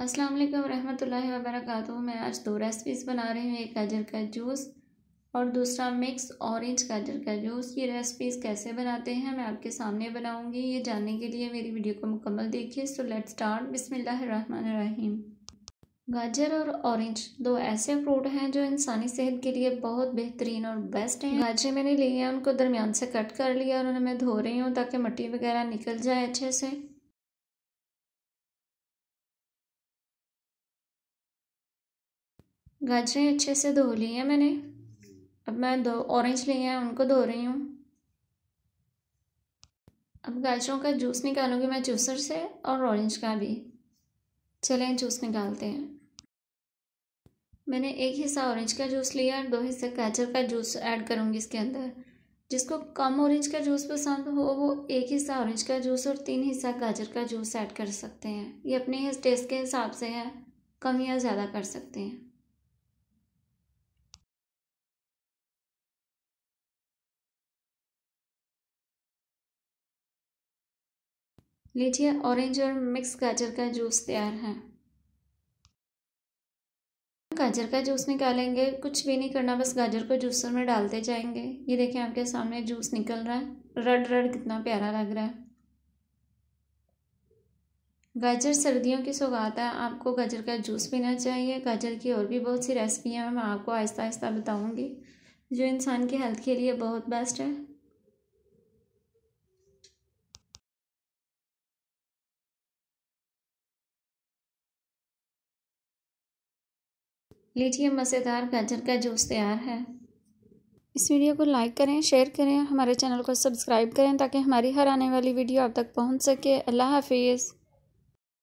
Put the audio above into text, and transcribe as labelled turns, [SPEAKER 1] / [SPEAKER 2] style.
[SPEAKER 1] अस्सलाम वालेकुम रहमतुल्लाहि बरकातहू मैं आज दो रेसिपीज़ बना रही हूँ एक गाजर का जूस और दूसरा मिक्स ऑरेंज गाजर का जूस ये रेसिपीज़ कैसे बनाते हैं मैं आपके सामने बनाऊँगी ये जानने के लिए मेरी वीडियो को मुकम्मल देखिए सो लेट स्टार्ट बिसमीम गाजर और ऑरेंज दो ऐसे फ्रूट हैं जो इंसानी सेहत के लिए बहुत बेहतरीन और बेस्ट हैं गाजर मैंने लिए हैं उनको दरमियान
[SPEAKER 2] से कट कर लिया और उन्हें मैं धो रही हूँ ताकि मट्टी वगैरह निकल जाए अच्छे से गाजरें अच्छे से धो ली हैं मैंने अब मैं दो ऑरेंज लिए हैं उनको धो रही हूँ
[SPEAKER 1] अब गाजरों का जूस निकालूंगी मैं जूसर से और ऑरेंज का भी चलें जूस निकालते हैं मैंने एक हिस्सा ऑरेंज का जूस लिया और दो हिस्से गाजर का जूस ऐड करूँगी इसके अंदर जिसको कम ऑरेंज का जूस पसंद हो वो एक हिस्सा ऑरेंज का जूस और तीन हिस्सा गाजर का जूस ऐड
[SPEAKER 2] कर सकते हैं ये अपने टेस्ट के हिसाब से है कम या ज़्यादा कर सकते हैं लीजिए ऑरेंज और मिक्स गाजर का जूस तैयार है गाजर का
[SPEAKER 1] जूस निकालेंगे कुछ भी नहीं करना बस गाजर को जूसर में डालते जाएंगे ये देखें आपके सामने जूस निकल रहा है रड रड कितना प्यारा लग रहा है गाजर सर्दियों की सौगात है आपको गाजर का जूस पीना चाहिए गाजर की और भी बहुत सी रेसिपियाँ मैं आपको आहिस्ता आहिस्ता बताऊँगी जो इंसान की हेल्थ के लिए बहुत बेस्ट है
[SPEAKER 2] लीजिए मज़ेदार गाजर का जूस तैयार है इस वीडियो को लाइक करें शेयर करें हमारे चैनल को सब्सक्राइब करें ताकि हमारी हर आने वाली वीडियो आप तक पहुंच सके अल्लाह हाफिज़